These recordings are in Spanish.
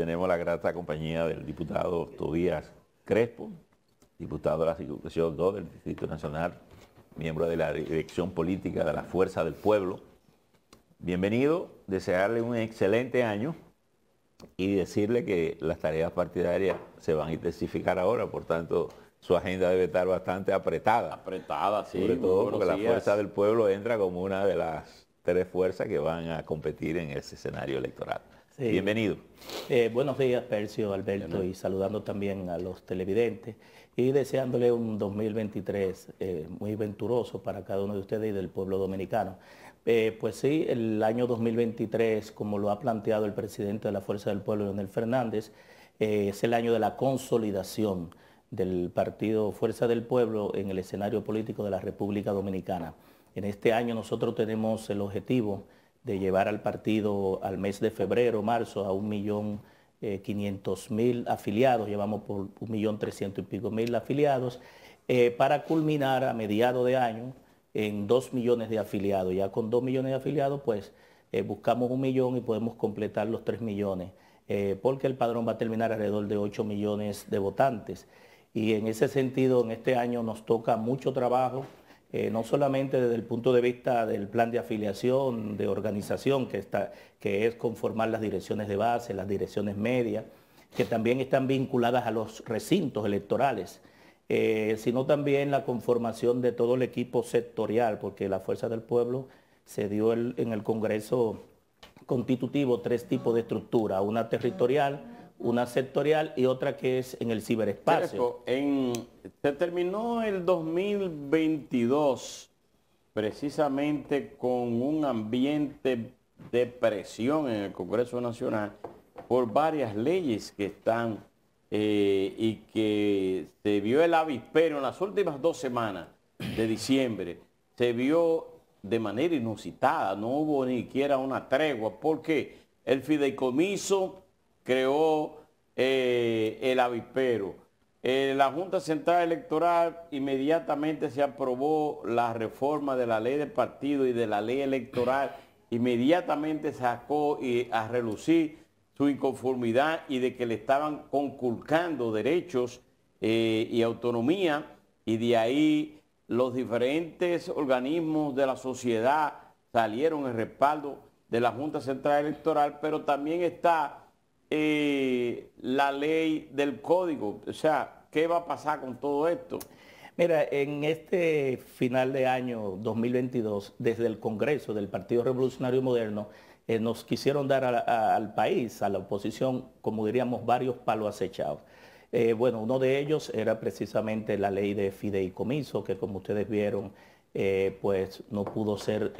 tenemos la grata compañía del diputado Tobías Crespo, diputado de la Circunscripción 2 del Distrito Nacional, miembro de la Dirección Política de la Fuerza del Pueblo. Bienvenido, desearle un excelente año y decirle que las tareas partidarias se van a intensificar ahora, por tanto su agenda debe estar bastante apretada. Apretada, sí. Sobre todo porque la Fuerza del Pueblo entra como una de las tres fuerzas que van a competir en ese escenario electoral. Bienvenido. Eh, buenos días, Percio, Alberto, y saludando también a los televidentes y deseándole un 2023 eh, muy venturoso para cada uno de ustedes y del pueblo dominicano. Eh, pues sí, el año 2023, como lo ha planteado el presidente de la Fuerza del Pueblo, Leonel Fernández, es el año de la consolidación del partido Fuerza del Pueblo en el escenario político de la República Dominicana. En este año nosotros tenemos el objetivo de llevar al partido al mes de febrero, marzo, a 1.500.000 eh, afiliados, llevamos por un mil afiliados, eh, para culminar a mediado de año en 2 millones de afiliados. Ya con 2 millones de afiliados, pues eh, buscamos un millón y podemos completar los 3 millones, porque el padrón va a terminar alrededor de 8 millones de votantes. Y en ese sentido, en este año nos toca mucho trabajo eh, no solamente desde el punto de vista del plan de afiliación, de organización, que, está, que es conformar las direcciones de base, las direcciones medias, que también están vinculadas a los recintos electorales, eh, sino también la conformación de todo el equipo sectorial, porque la Fuerza del Pueblo se dio en el Congreso constitutivo tres tipos de estructura, una territorial, una sectorial y otra que es en el ciberespacio. se terminó el 2022 precisamente con un ambiente de presión en el Congreso Nacional por varias leyes que están eh, y que se vio el avispero en las últimas dos semanas de diciembre. Se vio de manera inusitada, no hubo ni siquiera una tregua, porque el fideicomiso creó el avispero. Eh, la Junta Central Electoral inmediatamente se aprobó la reforma de la ley de partido y de la ley electoral, inmediatamente sacó a relucir su inconformidad y de que le estaban conculcando derechos eh, y autonomía y de ahí los diferentes organismos de la sociedad salieron en respaldo de la Junta Central Electoral, pero también está eh, la ley del código? O sea, ¿qué va a pasar con todo esto? Mira, en este final de año 2022, desde el Congreso del Partido Revolucionario Moderno, eh, nos quisieron dar al país, a la oposición, como diríamos, varios palos acechados. Eh, bueno, uno de ellos era precisamente la ley de fideicomiso, que como ustedes vieron, pues no pudo ser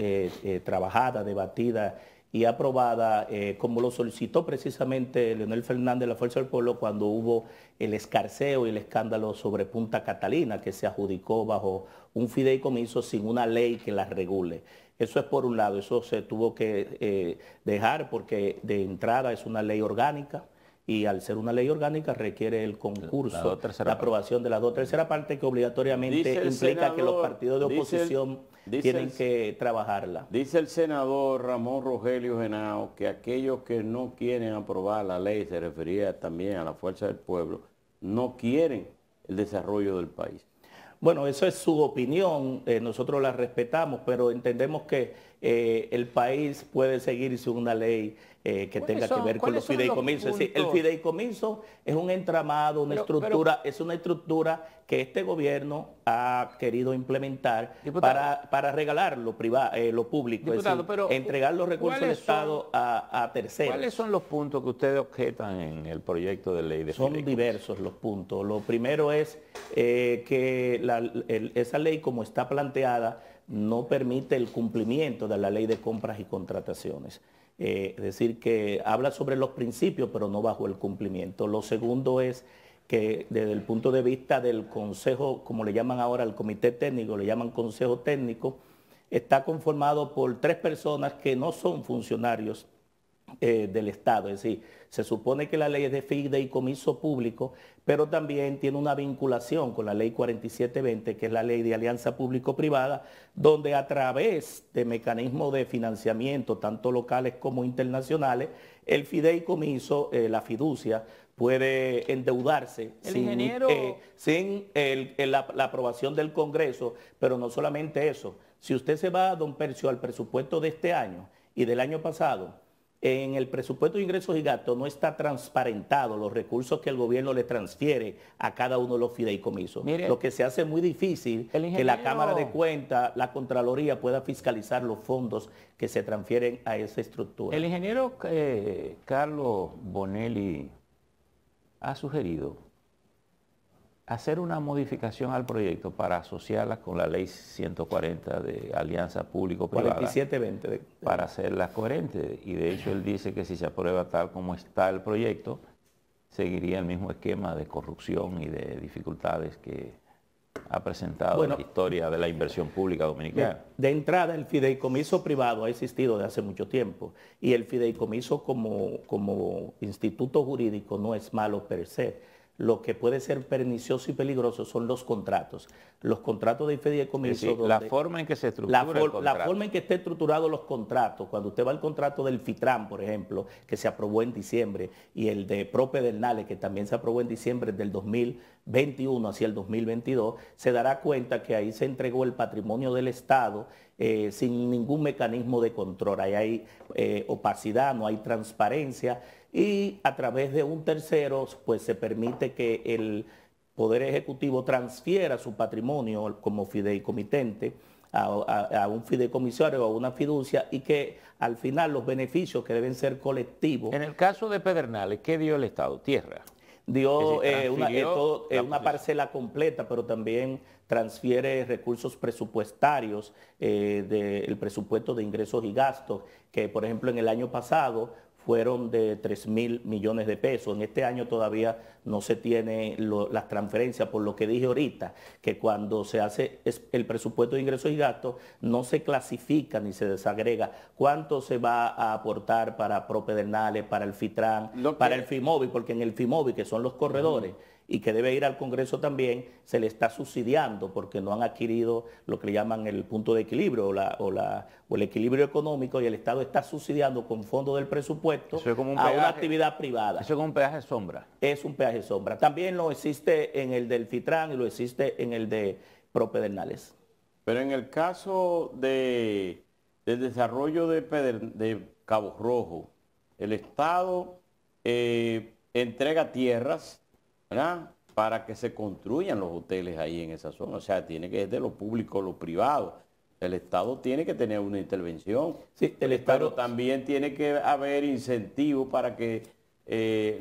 trabajada, debatida y aprobada eh, como lo solicitó precisamente Leonel Fernández de la Fuerza del Pueblo cuando hubo el escarceo y el escándalo sobre Punta Catalina que se adjudicó bajo un fideicomiso sin una ley que la regule. Eso es por un lado, eso se tuvo que eh, dejar porque de entrada es una ley orgánica, y al ser una ley orgánica requiere el concurso, la, aprobación de la dos terceras partes que obligatoriamente implica que los partidos de oposición tienen que trabajarla. Dice el senador Ramón Rogelio Genao que aquellos que no quieren aprobar la ley, se refería también a la fuerza del pueblo, no quieren el desarrollo del país. Bueno, eso es su opinión, eh, nosotros la respetamos, pero entendemos que eh, el país puede seguir sin una ley eh, que tenga que ver con los fideicomisos. decir, el fideicomiso es un entramado, una estructura, es una estructura que este gobierno ha querido implementar para, para regalar lo, eh, lo público, es decir, entregar los recursos del Estado a, terceros. ¿Cuáles son los puntos que ustedes objetan en el proyecto de ley de Son diversos los puntos. Lo primero es que esa ley como está planteada no permite el cumplimiento de la ley de compras y contrataciones. Eh, es decir, que habla sobre los principios, pero no bajo el cumplimiento. Lo segundo es que desde el punto de vista del Consejo, como le llaman ahora el Comité Técnico, le llaman Consejo Técnico, está conformado por tres personas que no son funcionarios eh, del Estado. Es decir, se supone que la ley es de fideicomiso público, pero también tiene una vinculación con la ley 4720, que es la ley de alianza público-privada, donde a través de mecanismos de financiamiento, tanto locales como internacionales, el fideicomiso, eh, la fiducia, puede endeudarse sin, eh, sin la, la aprobación del Congreso, pero no solamente eso. Si usted se va, don Percio, al presupuesto de este año y del año pasado, en el presupuesto de ingresos y gastos no está transparentado los recursos que el gobierno le transfiere a cada uno de los fideicomisos. lo que se hace muy difícil que la Cámara de Cuentas, la Contraloría pueda fiscalizar los fondos que se transfieren a esa estructura. El ingeniero eh, Carlos Bonelli ha sugerido hacer una modificación al proyecto para asociarla con la ley 140 de alianza público-privada. 4720. Para hacerla coherente Y de hecho él dice que si se aprueba tal como está el proyecto, seguiría el mismo esquema de corrupción y de dificultades que ha presentado la historia de la inversión pública dominicana. De, entrada, el fideicomiso privado ha existido de hace mucho tiempo y el fideicomiso como, como instituto jurídico no es malo per se lo que puede ser pernicioso y peligroso son los contratos. Los contratos de IFEDI de la forma en que se estructura. la forma en que estén estructurados los contratos. Cuando usted va al contrato del FITRAN, por ejemplo, que se aprobó en diciembre, y el de Prope del NALE, que también se aprobó en diciembre del 2000. 21 hacia el 2022, se dará cuenta que ahí se entregó el patrimonio del Estado eh, sin ningún mecanismo de control. Ahí hay eh, opacidad, no hay transparencia y a través de un tercero pues se permite que el Poder Ejecutivo transfiera su patrimonio como fideicomitente a, a, un fideicomisario o a una fiducia y que al final los beneficios que deben ser colectivos. En el caso de Pedernales, ¿qué dio el Estado? Tierra dio eh, una, eh, eh, parcela completa, pero también transfiere recursos presupuestarios del presupuesto de ingresos y gastos, que por ejemplo en el año pasado fueron de 3 mil millones de pesos. En este año todavía no se tienen las transferencias, por lo que dije ahorita, que cuando se hace el presupuesto de ingresos y gastos, no se clasifica ni se desagrega cuánto se va a aportar para Propedernales, para el FITRAN, para el FIMOVI, porque en el FIMOVI, que son los corredores, y que debe ir al Congreso también, se le está subsidiando porque no han adquirido lo que le llaman el punto de equilibrio o, la, o, o el equilibrio económico y el Estado está subsidiando con fondos del presupuesto a una actividad privada. Eso es un peaje sombra. Es un peaje sombra. También lo existe en el del FITRAN y lo existe en el de Propedernales. Pero en el caso de, del desarrollo de, Cabo Rojo, el Estado eh, entrega tierras para que se construyan los hoteles ahí en esa zona. O sea, tiene que ser de lo público, lo privado. El Estado tiene que tener una intervención. el Estado Pero también tiene que haber incentivos para que eh,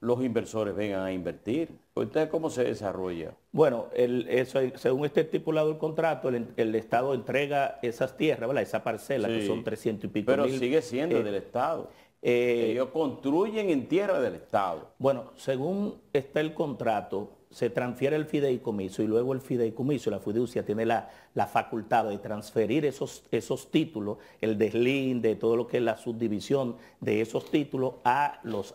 los inversores vengan a invertir. ¿Usted cómo se desarrolla? Bueno, eso, según esté estipulado el contrato, el, Estado entrega esas tierras, ¿verdad? esa parcela, que son 300 y pico pero mil. Pero sigue siendo eh, del Estado. Eh, ellos construyen en tierra del Estado. Bueno, según está el contrato, se transfiere el fideicomiso y luego el fideicomiso, la fiducia, tiene la, facultad de transferir esos, esos títulos, el deslinde, todo lo que es la subdivisión de esos títulos a los,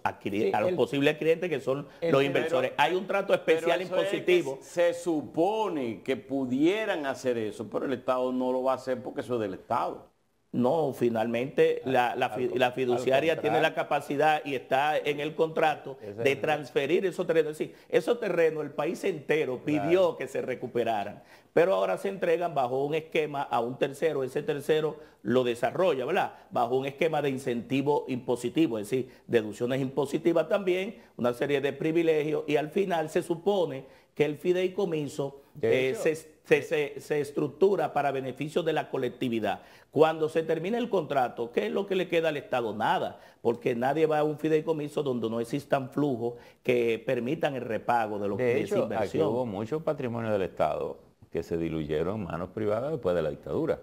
posibles clientes que son los inversores. Hay un trato especial impositivo. se supone que pudieran hacer eso, pero el Estado no lo va a hacer porque eso es del Estado. No, finalmente la, fiduciaria tiene la capacidad y está en el contrato de transferir esos terrenos. Es decir, esos terrenos el país entero pidió que se recuperaran, pero ahora se entregan bajo un esquema a un tercero, ese tercero lo desarrolla, ¿verdad? Bajo un esquema de incentivo impositivo, es decir, deducciones impositivas también, una serie de privilegios y al final se supone que el fideicomiso eh, se se, estructura para beneficio de la colectividad. Cuando se termina el contrato, ¿qué es lo que le queda al Estado? Nada, porque nadie va a un fideicomiso donde no existan flujos que permitan el repago de los de hecho, Aquí hubo muchos patrimonios del Estado que se diluyeron en manos privadas después de la dictadura.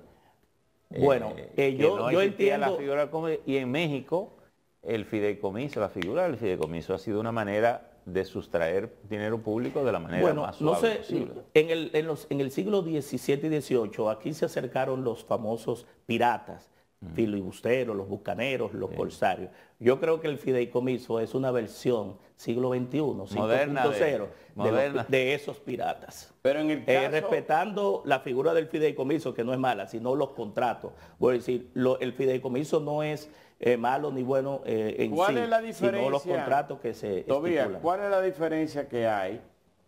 Eh, bueno, eh, yo, entiendo... La figura, y en México, el fideicomiso, la figura del fideicomiso ha sido una manera de sustraer dinero público de la manera más suave no sé, En el, en, los, en el siglo XVII y XVIII aquí se acercaron los famosos piratas filibusteros, los bucaneros, los corsarios. Yo creo que el fideicomiso es una versión siglo XXI, 5.0, de, de, esos piratas. Pero en eh, respetando la figura del fideicomiso, que no es mala, sino los contratos. Voy a decir, el fideicomiso no es eh, malo ni bueno eh, en ¿Cuál sí, la sino los contratos que se ¿cuál es la diferencia que hay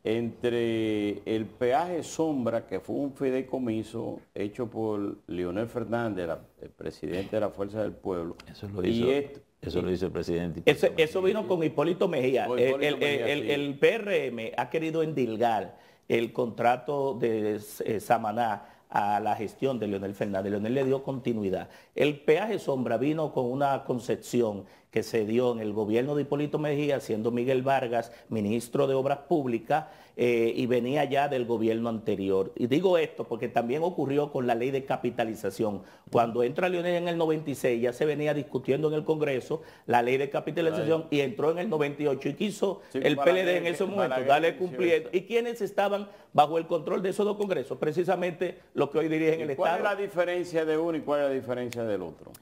entre el peaje Sombra, que fue un fideicomiso hecho por Leonel Fernández, el presidente de la Fuerza del Pueblo. Eso lo hizo. Y esto, eso lo hizo el presidente. Eso, vino con Hipólito Mejía. el, PRM ha querido endilgar el contrato de eh, Samaná a la gestión de Leonel Fernández. Leonel le dio continuidad. El peaje sombra vino con una concepción que se dio en el gobierno de Hipólito Mejía, siendo Miguel Vargas ministro de Obras Públicas, eh, y venía ya del gobierno anterior. Y digo esto porque también ocurrió con la ley de capitalización. Cuando entra Leonel en el 96, ya se venía discutiendo en el Congreso la ley de capitalización y entró en el 98 y quiso el PLD en ese momento darle cumplimiento. ¿Y quiénes estaban bajo el control de esos dos congresos? Precisamente los que hoy dirigen el Estado. ¿Cuál es la diferencia de uno y cuál es la diferencia del otro?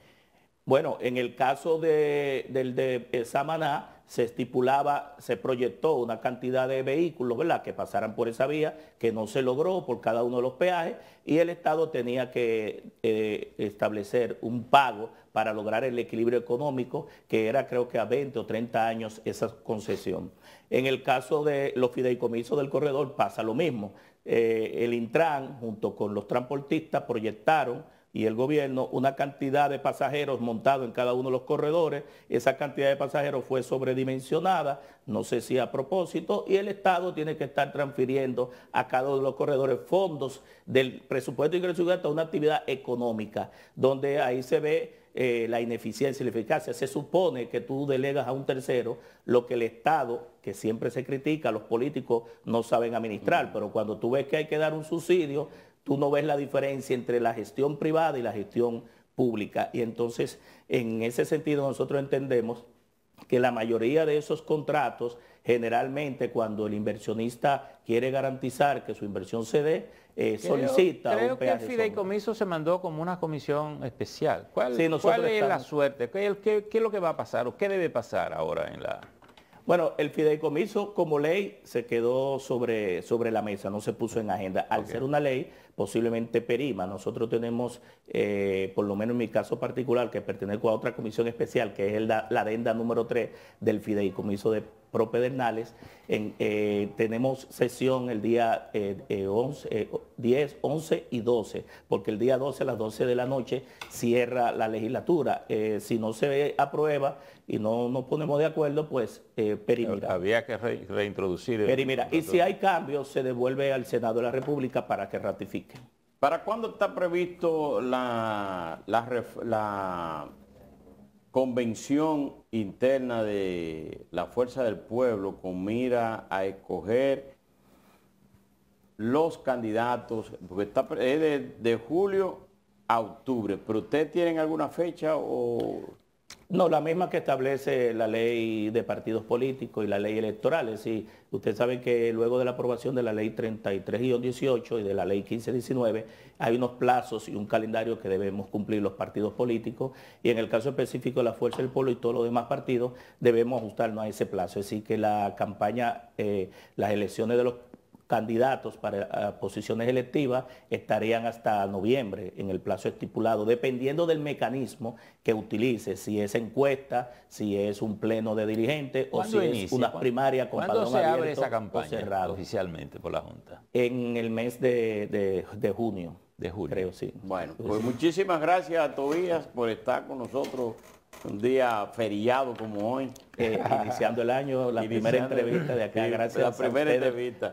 Bueno, en el caso de, del de eh, Samaná, se estipulaba, se proyectó una cantidad de vehículos ¿verdad? que pasaran por esa vía, que no se logró por cada uno de los peajes, y el Estado tenía que eh, establecer un pago para lograr el equilibrio económico, que era creo que a 20 o 30 años esa concesión. En el caso de los fideicomisos del corredor pasa lo mismo. Eh, el Intran, junto con los transportistas, proyectaron y el gobierno una cantidad de pasajeros montados en cada uno de los corredores. Esa cantidad de pasajeros fue sobredimensionada, no sé si a propósito, y el Estado tiene que estar transfiriendo a cada uno de los corredores fondos del presupuesto de ingreso y a una actividad económica, donde ahí se ve eh, la ineficiencia y la eficacia. Se supone que tú delegas a un tercero lo que el Estado, que siempre se critica, los políticos no saben administrar, pero cuando tú ves que hay que dar un subsidio, tú no ves la diferencia entre la gestión privada y la gestión pública. Y entonces, en ese sentido, nosotros entendemos que la mayoría de esos contratos, generalmente cuando el inversionista quiere garantizar que su inversión se dé, eh, solicita creo un que el fideicomiso se mandó como una comisión especial. ¿Cuál, es la suerte? qué, es lo que va a pasar o qué debe pasar ahora en la... Bueno, el fideicomiso como ley se quedó sobre, sobre la mesa, no se puso en agenda. Al ser una ley, posiblemente perima. Nosotros tenemos, eh, por lo menos en mi caso particular, que pertenezco a otra comisión especial, que es la adenda número 3 del fideicomiso de propedernales. En, eh, tenemos sesión el día 10, eh, 11 eh, y 12, porque el día 12 a las 12 de la noche cierra la legislatura. si no se aprueba y no nos ponemos de acuerdo, pues perimira. Había que reintroducir. El... Perimira. Y si hay cambios, se devuelve al Senado de la República para que ratifique. ¿Para cuándo está previsto la, la convención interna de la Fuerza del Pueblo con mira a escoger los candidatos, porque es de julio a octubre, pero ustedes tienen alguna fecha o... No, la misma que establece la ley de partidos políticos y la ley electoral. Es decir, ustedes saben que luego de la aprobación de la ley 33-18 y de la ley 19 hay unos plazos y un calendario que debemos cumplir los partidos políticos y en el caso específico de la Fuerza del Pueblo y todos los demás partidos debemos ajustarnos a ese plazo. Es decir, que la campaña, eh, las elecciones de los candidatos para eh, posiciones electivas estarían hasta noviembre en el plazo estipulado, dependiendo del mecanismo que utilice, si es encuesta, si es un pleno de dirigentes o si es una primaria con ¿Cuándo padrón se abre esa campaña cerrado. oficialmente por la Junta? En el mes de, de, de junio. De julio. Creo, sí. Bueno, pues, pues muchísimas gracias a Tobías por estar con nosotros un día feriado como hoy, iniciando el año, la primera entrevista de acá. Gracias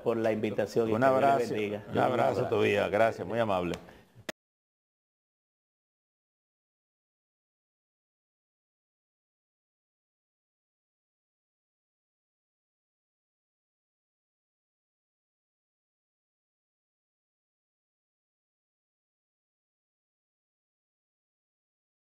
por la invitación. Un abrazo. Un abrazo, vida, Gracias, muy amable.